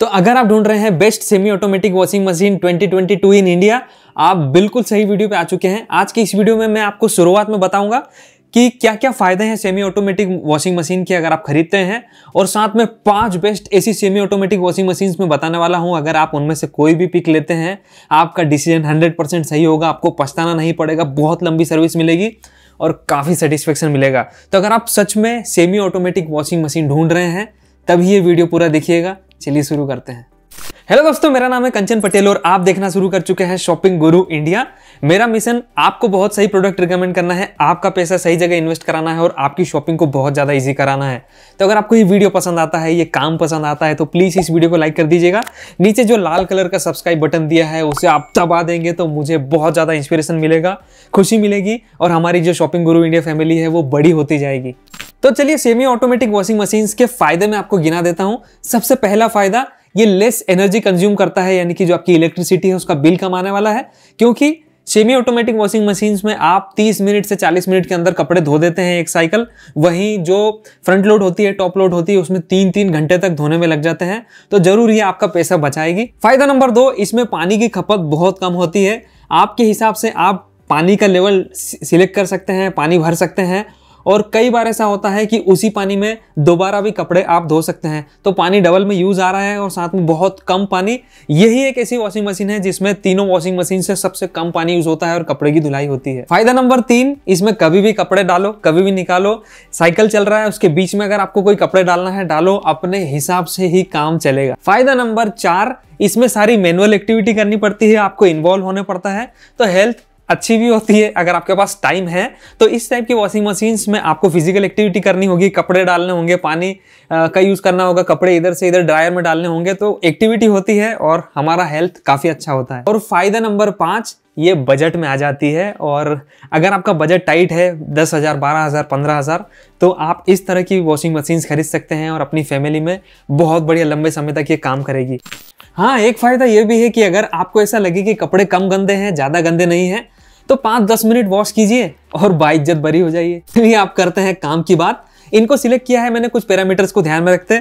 तो अगर आप ढूंढ रहे हैं best semi automatic washing machine 2022 in India आप बिल्कुल सही वीडियो पे आ चुके हैं आज की इस वीडियो में मैं आपको शुरुआत में बताऊंगा कि क्या क्या फ़ायदे हैं सेमी ऑटोमेटिक वॉशिंग मशीन के अगर आप खरीदते हैं और साथ में पांच बेस्ट ऐसी सेमी ऑटोमेटिक वॉशिंग मशीन में बताने वाला हूं अगर आप उनमें से कोई भी पिक लेते हैं आपका डिसीजन 100% सही होगा आपको पछताना नहीं पड़ेगा बहुत लंबी सर्विस मिलेगी और काफ़ी सेटिस्फेक्शन मिलेगा तो अगर आप सच में सेमी ऑटोमेटिक वॉशिंग मशीन ढूंढ रहे हैं तभी ये वीडियो पूरा देखिएगा चलिए शुरू करते हैं हेलो दोस्तों मेरा नाम है कंचन पटेल और आप देखना शुरू कर चुके हैं शॉपिंग गुरु इंडिया मेरा मिशन आपको बहुत सही प्रोडक्ट रिकमेंड करना है आपका पैसा सही जगह इन्वेस्ट कराना है और आपकी शॉपिंग को बहुत ज़्यादा इजी कराना है तो अगर आपको ये वीडियो पसंद आता है ये काम पसंद आता है तो प्लीज़ इस वीडियो को लाइक कर दीजिएगा नीचे जो लाल कलर का सब्सक्राइब बटन दिया है उसे आप दबा देंगे तो मुझे बहुत ज़्यादा इंस्पिरेशन मिलेगा खुशी मिलेगी और हमारी जो शॉपिंग गुरु इंडिया फैमिली है वो बड़ी होती जाएगी तो चलिए सेमी ऑटोमेटिक वॉशिंग मशीन के फायदे में आपको गिना देता हूँ सबसे पहला फायदा ये लेस एनर्जी कंज्यूम करता है यानी कि जो आपकी इलेक्ट्रिसिटी है उसका बिल कम आने वाला है क्योंकि सेमी ऑटोमेटिक वॉशिंग मशीन्स में आप 30 मिनट से 40 मिनट के अंदर कपड़े धो देते हैं एक साइकिल वहीं जो फ्रंट लोड होती है टॉप लोड होती है उसमें तीन तीन घंटे तक धोने में लग जाते हैं तो जरूर ये आपका पैसा बचाएगी फायदा नंबर दो इसमें पानी की खपत बहुत कम होती है आपके हिसाब से आप पानी का लेवल सिलेक्ट कर सकते हैं पानी भर सकते हैं और कई बार ऐसा होता है कि उसी पानी में दोबारा भी कपड़े आप धो सकते हैं तो पानी डबल में यूज़ आ रहा है और साथ में बहुत कम पानी यही एक ऐसी वॉशिंग मशीन है जिसमें तीनों वॉशिंग मशीन से सबसे कम पानी यूज़ होता है और कपड़े की धुलाई होती है फायदा नंबर तीन इसमें कभी भी कपड़े डालो कभी भी निकालो साइकिल चल रहा है उसके बीच में अगर आपको कोई कपड़े डालना है डालो अपने हिसाब से ही काम चलेगा फायदा नंबर चार इसमें सारी मैनुअल एक्टिविटी करनी पड़ती है आपको इन्वॉल्व होने पड़ता है तो हेल्थ अच्छी भी होती है अगर आपके पास टाइम है तो इस टाइप की वॉशिंग मशीन्स में आपको फिजिकल एक्टिविटी करनी होगी कपड़े डालने होंगे पानी का यूज़ करना होगा कपड़े इधर से इधर ड्रायर में डालने होंगे तो एक्टिविटी होती है और हमारा हेल्थ काफ़ी अच्छा होता है और फायदा नंबर पाँच ये बजट में आ जाती है और अगर आपका बजट टाइट है दस हज़ार बारह हज़ार पंद्रह हज़ार तो आप इस तरह की वॉशिंग मशीन्स खरीद सकते हैं और अपनी फैमिली में बहुत बढ़िया लंबे समय तक ये काम करेगी हाँ एक फ़ायदा ये भी है कि अगर आपको ऐसा लगे कि कपड़े कम गंदे हैं ज़्यादा गंदे नहीं हैं तो पाँच दस मिनट वॉश कीजिए और बाइक जब बरी हो जाइए चलिए आप करते हैं काम की बात इनको सिलेक्ट किया है मैंने कुछ पैरामीटर्स को ध्यान में रखते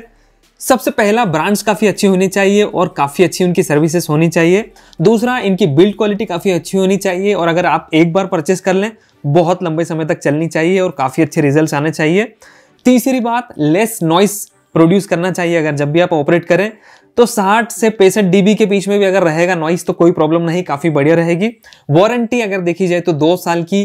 सबसे पहला ब्रांड्स काफ़ी अच्छी होनी चाहिए और काफ़ी अच्छी उनकी सर्विसेज होनी चाहिए दूसरा इनकी बिल्ड क्वालिटी काफ़ी अच्छी होनी चाहिए और अगर आप एक बार परचेस कर लें बहुत लंबे समय तक चलनी चाहिए और काफ़ी अच्छे रिजल्ट आने चाहिए तीसरी बात लेस नॉइस प्रोड्यूस करना चाहिए अगर जब भी आप ऑपरेट करें तो 60 से पैंसठ डीबी के बीच में भी अगर रहेगा नॉइस तो कोई प्रॉब्लम नहीं काफ़ी बढ़िया रहेगी वारंटी अगर देखी जाए तो दो साल की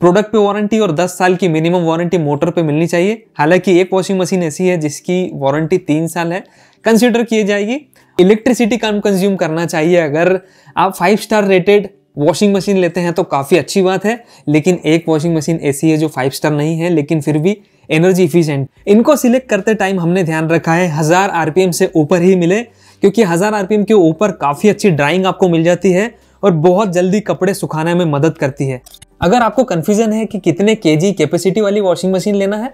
प्रोडक्ट पे वारंटी और 10 साल की मिनिमम वारंटी मोटर पे मिलनी चाहिए हालांकि एक वॉशिंग मशीन ऐसी है जिसकी वारंटी तीन साल है कंसिडर की जाएगी इलेक्ट्रिसिटी कम कंज्यूम करना चाहिए अगर आप five star rated washing machine लेते हैं तो काफ़ी अच्छी बात है लेकिन एक वॉशिंग मशीन ऐसी है जो फाइव स्टार नहीं है लेकिन फिर भी एनर्जी इफिशियंट इनको सिलेक्ट करते टाइम हमने ध्यान रखा है हज़ार आरपीएम से ऊपर ही मिले क्योंकि हज़ार आरपीएम के ऊपर काफ़ी अच्छी ड्राइंग आपको मिल जाती है और बहुत जल्दी कपड़े सुखाने में मदद करती है अगर आपको कन्फ्यूज़न है कि कितने के कैपेसिटी वाली वॉशिंग मशीन लेना है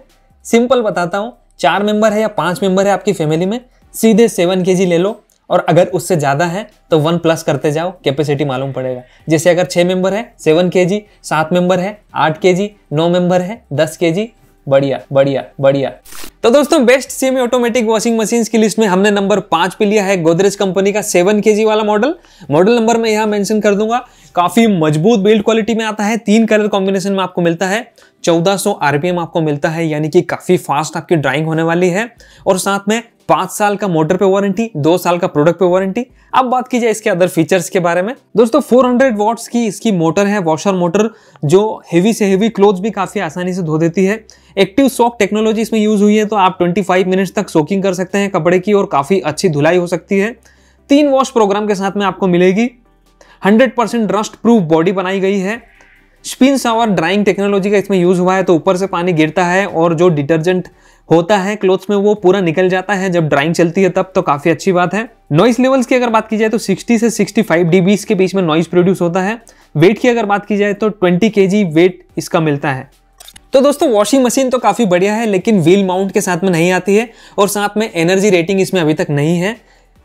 सिंपल बताता हूँ चार मेंबर है या पांच मेंबर है आपकी फैमिली में सीधे सेवन के ले लो और अगर उससे ज़्यादा है तो वन प्लस करते जाओ कैपेसिटी मालूम पड़ेगा जैसे अगर छः मेंबर है सेवन के जी सात मेंबर है आठ के जी नौ मेंबर है दस के जी बढ़िया बढ़िया बढ़िया तो दोस्तों best semi automatic washing machine की लिस्ट में हमने नंबर पांच पे लिया है गोदरेज कंपनी का सेवन के वाला मॉडल मॉडल नंबर मैं यहां मेंशन कर दूंगा काफी मजबूत बिल्ड क्वालिटी में आता है तीन कलर कॉम्बिनेशन में आपको मिलता है 1400 आरपीएम आपको मिलता है यानी कि काफी फास्ट आपकी ड्राइंग होने वाली है और साथ में पांच साल का मोटर पे वारंटी दो साल का प्रोडक्ट पे वारंटी अब बात की जाए इसके अदर फीचर्स के बारे में दोस्तों 400 हंड्रेड वॉट्स की इसकी मोटर है वॉशर मोटर जो हेवी से हेवी क्लोथ भी काफी आसानी से धो देती है एक्टिव सॉक टेक्नोलॉजी इसमें यूज हुई है तो आप 25 मिनट्स तक सोकिंग कर सकते हैं कपड़े की और काफी अच्छी धुलाई हो सकती है तीन वॉश प्रोग्राम के साथ में आपको मिलेगी परसेंट रस्ट प्रूफ बॉडी बनाई गई है स्पिन सावर ड्राइंग टेक्नोलॉजी का इसमें यूज हुआ है तो ऊपर से पानी गिरता है और जो डिटर्जेंट होता है क्लोथ्स में वो पूरा निकल जाता है जब ड्राइंग चलती है तब तो काफ़ी अच्छी बात है नॉइस लेवल्स की अगर बात की जाए तो 60 से 65 फाइव के बीच में नॉइस प्रोड्यूस होता है वेट की अगर बात की जाए तो 20 के वेट इसका मिलता है तो दोस्तों वॉशिंग मशीन तो काफ़ी बढ़िया है लेकिन व्हील माउंट के साथ में नहीं आती है और साथ में एनर्जी रेटिंग इसमें अभी तक नहीं है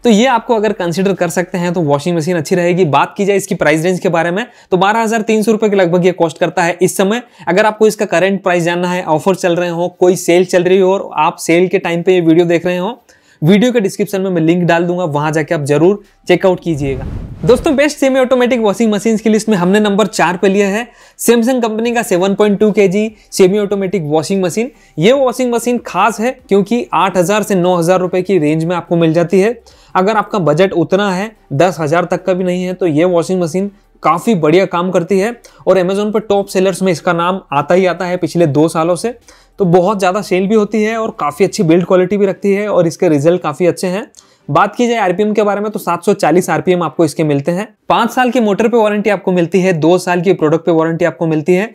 तो ये आपको अगर कंसिडर कर सकते हैं तो वॉशिंग मशीन अच्छी रहेगी बात की जाए इसकी प्राइस रेंज के बारे में तो बारह हजार तीन सौ रुपए के लगभग ये कॉस्ट करता है इस समय अगर आपको इसका करंट प्राइस जानना है ऑफर चल रहे हो कोई सेल चल रही हो और आप सेल के टाइम पे ये वीडियो देख रहे हो वीडियो के डिस्क्रिप्शन में मैं लिंक डाल दूंगा वहां जाके आप जरूर चेकआउट कीजिएगा दोस्तों best semi automatic washing machine की लिस्ट में हमने नंबर चार पे लिया है सैमसंग कंपनी का 7.2 point semi automatic washing machine ये वॉशिंग मशीन खास है क्योंकि 8000 से 9000 रुपए की रेंज में आपको मिल जाती है अगर आपका बजट उतना है दस हजार तक का भी नहीं है तो ये वॉशिंग मशीन काफ़ी बढ़िया काम करती है और अमेजोन पर टॉप सेलर्स में इसका नाम आता ही आता है पिछले दो सालों से तो बहुत ज़्यादा सेल भी होती है और काफ़ी अच्छी बिल्ड क्वालिटी भी रखती है और इसके रिजल्ट काफ़ी अच्छे हैं बात की जाए आरपीएम के बारे में तो 740 आरपीएम आपको इसके मिलते हैं पांच साल की मोटर पे वारंटी आपको मिलती है दो साल की प्रोडक्ट पे वारंटी आपको मिलती है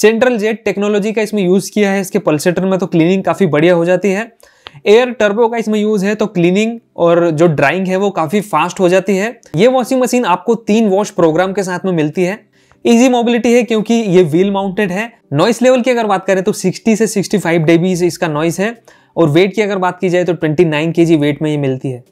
सेंट्रल जेट टेक्नोलॉजी का इसमें यूज किया है इसके पल्सेटर में तो क्लीनिंग काफी बढ़िया हो जाती है एयर टर्बो का इसमें यूज है तो क्लीनिंग और जो ड्राइंग है वो काफी फास्ट हो जाती है ये वॉशिंग मशीन आपको तीन वॉश प्रोग्राम के साथ में मिलती है इजी मोबिलिटी है क्योंकि ये व्हील माउंटेड है नॉइस लेवल की अगर बात करें तो 60 से 65 फाइव इसका नॉइस है और वेट की अगर बात की जाए तो 29 नाइन वेट में ये मिलती है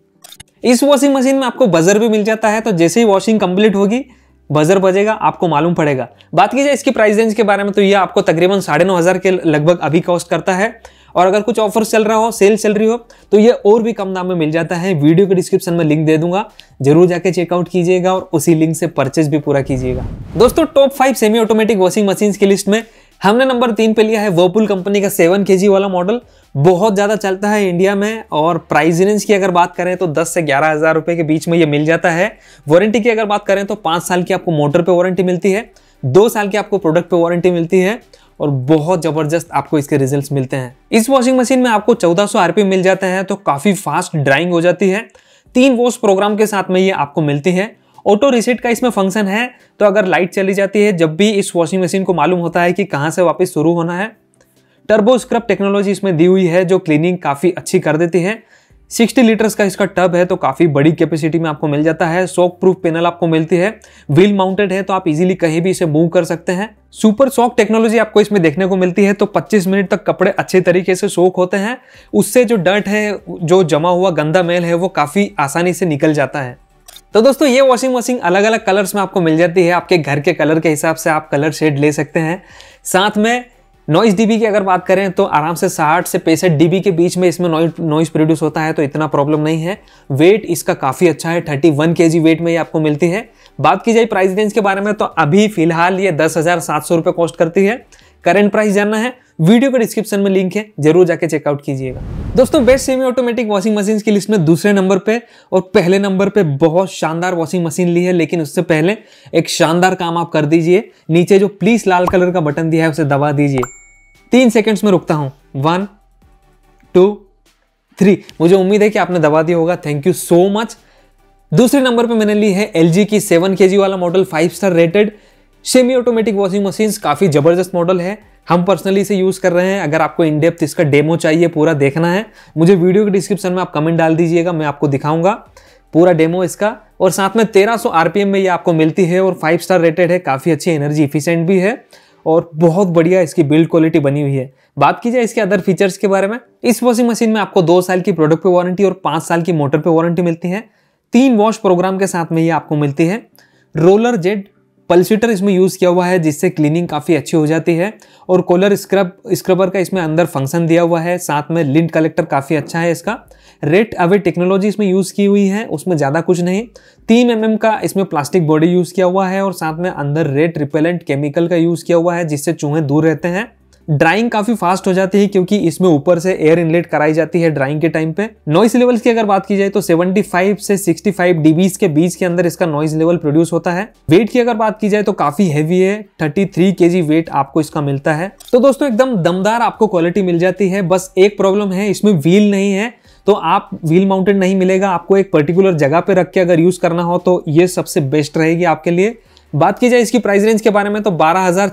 इस वॉशिंग मशीन में आपको बजर भी मिल जाता है तो जैसे ही वॉशिंग कंप्लीट होगी बजर बजेगा आपको मालूम पड़ेगा बात की जाए इसकी प्राइस रेंज के बारे में तो ये आपको तकरीबन साढ़े नौ हज़ार के लगभग अभी कॉस्ट करता है और अगर कुछ ऑफर चल रहा हो सेल चल रही हो तो ये और भी कम दाम में मिल जाता है वीडियो के डिस्क्रिप्शन में लिंक दे दूंगा जरूर जाके चेकआउट कीजिएगा और उसी लिंक से परचेज भी पूरा कीजिएगा दोस्तों top five semi automatic washing machine की लिस्ट में हमने नंबर तीन पे लिया है वर्पुल कंपनी का सेवन के वाला मॉडल बहुत ज़्यादा चलता है इंडिया में और प्राइस रेंज की अगर बात करें तो दस से ग्यारह हज़ार रुपये के बीच में ये मिल जाता है वारंटी की अगर बात करें तो पाँच साल की आपको मोटर पे वारंटी मिलती है दो साल की आपको प्रोडक्ट पे वारंटी मिलती है और बहुत ज़बरदस्त आपको इसके रिजल्ट मिलते हैं इस वॉशिंग मशीन में आपको 1400 आरपीएम मिल जाते हैं तो काफ़ी फास्ट ड्राइंग हो जाती है तीन वॉश प्रोग्राम के साथ में ये आपको मिलती है ऑटो रिसेट का इसमें फंक्शन है तो अगर लाइट चली जाती है जब भी इस वॉशिंग मशीन को मालूम होता है कि कहाँ से वापस शुरू होना है टर्बो स्क्रब टेक्नोलॉजी इसमें दी हुई है जो क्लीनिंग काफ़ी अच्छी कर देती है 60 लीटर्स का इसका टब है तो काफ़ी बड़ी कैपेसिटी में आपको मिल जाता है सॉक प्रूफ पैनल आपको मिलती है व्हील माउंटेड है तो आप इजीली कहीं भी इसे मूव कर सकते हैं सुपर सॉक टेक्नोलॉजी आपको इसमें देखने को मिलती है तो 25 मिनट तक कपड़े अच्छे तरीके से सोख होते हैं उससे जो डर्ट है जो जमा हुआ गंदा मेल है वो काफ़ी आसानी से निकल जाता है तो दोस्तों ये वॉशिंग मशीन अलग अलग कलर्स में आपको मिल जाती है आपके घर के कलर के हिसाब से आप कलर शेड ले सकते हैं साथ में नॉइस डीबी की अगर बात करें तो आराम से साठ से पैंसठ डीबी के बीच में इसमें नॉइज प्रोड्यूस होता है तो इतना प्रॉब्लम नहीं है वेट इसका काफ़ी अच्छा है थर्टी वन के जी वेट में ये आपको मिलती है बात की जाए प्राइस रेंज के बारे में तो अभी फिलहाल ये दस हज़ार सात सौ रुपये कॉस्ट करती है करेंट प्राइस जानना है वीडियो के डिस्क्रिप्शन में लिंक है जरूर जाके चेकआउट कीजिएगा दोस्तों best semi automatic washing machine की लिस्ट में दूसरे नंबर पे और पहले नंबर पे बहुत शानदार वॉशिंग मशीन ली है लेकिन उससे पहले एक शानदार काम आप कर दीजिए नीचे जो प्लीज लाल कलर का बटन दिया है उसे दबा दीजिए तीन सेकेंड्स में रुकता हूं वन टू थ्री मुझे उम्मीद है कि आपने दबा दिया होगा थैंक यू सो मच दूसरे नंबर पे मैंने ली है एल की सेवन के वाला model five star rated semi automatic washing machine काफ़ी ज़बरदस्त मॉडल है हम पर्सनली इसे यूज़ कर रहे हैं अगर आपको इन डेप्थ इसका डेमो चाहिए पूरा देखना है मुझे वीडियो के डिस्क्रिप्शन में आप कमेंट डाल दीजिएगा मैं आपको दिखाऊंगा पूरा डेमो इसका और साथ में 1300 आरपीएम में ये आपको मिलती है और फाइव स्टार रेटेड है काफ़ी अच्छी एनर्जी इफिशियंट भी है और बहुत बढ़िया इसकी बिल्ड क्वालिटी बनी हुई है बात की जाए इसके अदर फीचर्स के बारे में इस वॉशिंग मशीन में आपको दो साल की प्रोडक्ट पे वारंटी और पांच साल की मोटर पे वारंटी मिलती है तीन वॉश प्रोग्राम के साथ में ये आपको मिलती है रोलर जेड पल्सिटर इसमें यूज़ किया हुआ है जिससे क्लीनिंग काफ़ी अच्छी हो जाती है और कोलर स्क्रब स्क्रबर का इसमें अंदर फंक्शन दिया हुआ है साथ में लिंट कलेक्टर काफ़ी अच्छा है इसका रेट अवे टेक्नोलॉजी इसमें यूज़ की हुई है उसमें ज़्यादा कुछ नहीं तीन एम mm का इसमें प्लास्टिक बॉडी यूज़ किया हुआ है और साथ में अंदर रेट रिपेलेंट केमिकल का यूज़ किया हुआ है जिससे चूहे दूर रहते हैं ड्राइंग काफी फास्ट हो जाती है क्योंकि इसमें ऊपर से एयर इनलेट कराई जाती है ड्राइंग के टाइम पे नॉइस लेवल्स की अगर बात की जाए तो 75 से 65 डीबीस के बीच के अंदर इसका नॉइस लेवल प्रोड्यूस होता है वेट की अगर बात की जाए तो काफी हैवी है 33 थ्री वेट आपको इसका मिलता है तो दोस्तों एकदम दमदार आपको क्वालिटी मिल जाती है बस एक प्रॉब्लम है इसमें व्हील नहीं है तो आप व्हील माउंटेड नहीं मिलेगा आपको एक पर्टिकुलर जगह पे रख के अगर यूज़ करना हो तो ये सबसे बेस्ट रहेगी आपके लिए बात की जाए इसकी प्राइस रेंज के बारे में तो बारह हज़ार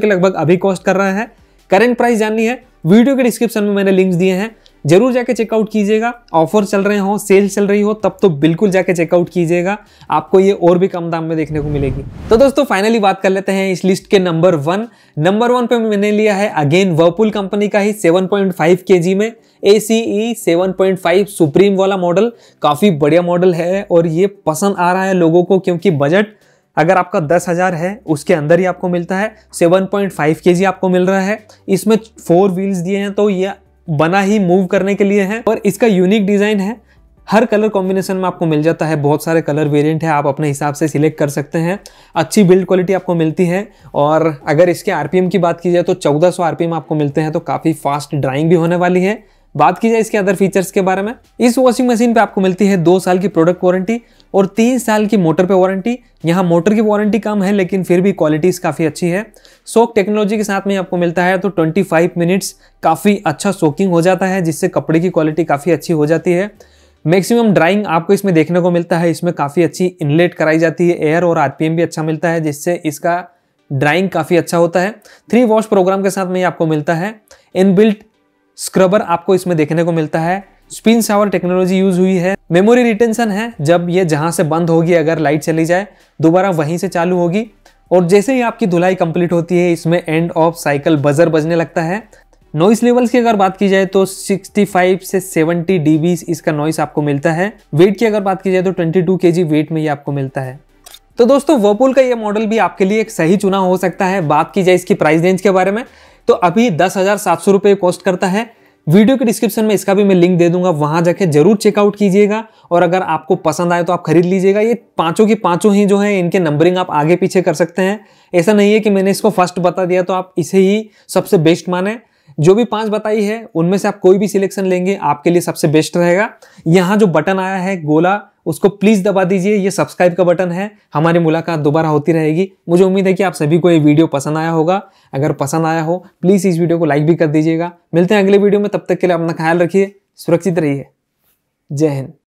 के लगभग अभी कॉस्ट कर रहा है करेंट प्राइस जाननी है वीडियो के डिस्क्रिप्शन में मैंने लिंक्स दिए हैं जरूर जाके चेकआउट कीजिएगा ऑफर चल रहे हो सेल चल रही हो तब तो बिल्कुल जाके चेकआउट कीजिएगा आपको ये और भी कम दाम में देखने को मिलेगी तो दोस्तों फाइनली बात कर लेते हैं इस लिस्ट के नंबर वन नंबर वन पे मैंने लिया है अगेन वर्पुल कंपनी का ही 7.5 केजी में A C E seven point five supreme वाला मॉडल काफ़ी बढ़िया मॉडल है और ये पसंद आ रहा है लोगों को क्योंकि बजट अगर आपका दस हज़ार है उसके अंदर ही आपको मिलता है सेवन पॉइंट फाइव के जी आपको मिल रहा है इसमें फोर व्हील्स दिए हैं तो ये बना ही मूव करने के लिए है और इसका यूनिक डिज़ाइन है हर कलर कॉम्बिनेशन में आपको मिल जाता है बहुत सारे कलर वेरिएंट है आप अपने हिसाब से सिलेक्ट कर सकते हैं अच्छी बिल्ड क्वालिटी आपको मिलती है और अगर इसके आरपीएम की बात की जाए तो 1400 आरपीएम आपको मिलते हैं तो काफ़ी फास्ट ड्राइंग भी होने वाली है बात की जाए इसके अदर फीचर्स के बारे में इस वॉशिंग मशीन पे आपको मिलती है दो साल की प्रोडक्ट वारंटी और तीन साल की मोटर पे वारंटी यहाँ मोटर की वारंटी कम है लेकिन फिर भी क्वालिटीज़ काफ़ी अच्छी है सोक टेक्नोलॉजी के साथ में आपको मिलता है तो 25 मिनट्स काफ़ी अच्छा सोकिंग हो जाता है जिससे कपड़े की क्वालिटी काफ़ी अच्छी हो जाती है मैक्सिमम ड्राइंग आपको इसमें देखने को मिलता है इसमें काफ़ी अच्छी इनलेट कराई जाती है एयर और आरपीएम भी अच्छा मिलता है जिससे इसका ड्राइंग काफ़ी अच्छा होता है थ्री वॉश प्रोग्राम के साथ में ये आपको मिलता है इनबिल्ट स्क्रबर आपको इसमें देखने को मिलता है स्पिन शावर टेक्नोलॉजी यूज हुई है मेमोरी रिटेंशन है जब ये जहां से बंद होगी अगर लाइट चली जाए दोबारा वहीं से चालू होगी और जैसे ही आपकी धुलाई कंप्लीट होती है इसमें एंड ऑफ साइकिल बजर बजने लगता है नॉइस लेवल्स की अगर बात की जाए तो 65 से 70 डीबी इसका नॉइस आपको मिलता है वेट की अगर बात की जाए तो 22 टू वेट में ये आपको मिलता है तो दोस्तों वर्पूल का ये मॉडल भी आपके लिए एक सही चुनाव हो सकता है बात की जाए इसकी प्राइस रेंज के बारे में तो अभी दस हजार सात सौ रुपये कॉस्ट करता है वीडियो के डिस्क्रिप्शन में इसका भी मैं लिंक दे दूंगा वहां जाके जरूर चेकआउट कीजिएगा और अगर आपको पसंद आए तो आप खरीद लीजिएगा ये पांचों की पांचों ही जो है इनके नंबरिंग आप आगे पीछे कर सकते हैं ऐसा नहीं है कि मैंने इसको फर्स्ट बता दिया तो आप इसे ही सबसे बेस्ट माने जो भी पांच बताई है उनमें से आप कोई भी सिलेक्शन लेंगे आपके लिए सबसे बेस्ट रहेगा यहाँ जो बटन आया है गोला उसको प्लीज दबा दीजिए ये सब्सक्राइब का बटन है हमारी मुलाकात दोबारा होती रहेगी मुझे उम्मीद है कि आप सभी को ये वीडियो पसंद आया होगा अगर पसंद आया हो प्लीज इस वीडियो को लाइक भी कर दीजिएगा मिलते हैं अगले वीडियो में तब तक के लिए अपना ख्याल रखिए सुरक्षित रहिए जय हिंद